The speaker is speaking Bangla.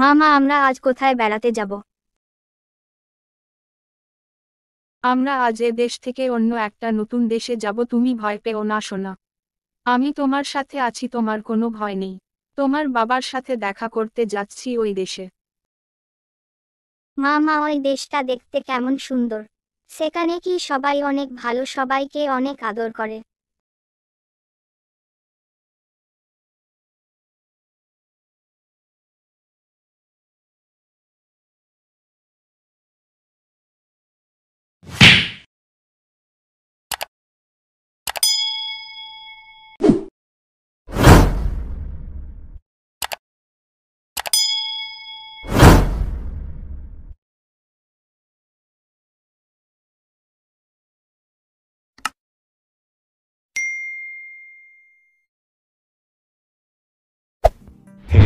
মা মা আমরা আজ কোথায় বেড়াতে যাব আমরা আজ এ দেশ থেকে অন্য একটা নতুন দেশে যাব তুমি ভয় পেও না শোনা আমি তোমার সাথে আছি তোমার কোনো ভয় নেই তোমার বাবার সাথে দেখা করতে যাচ্ছি ওই দেশে মা মা ওই দেশটা দেখতে কেমন সুন্দর সেখানে কি সবাই অনেক ভালো সবাইকে অনেক আদর করে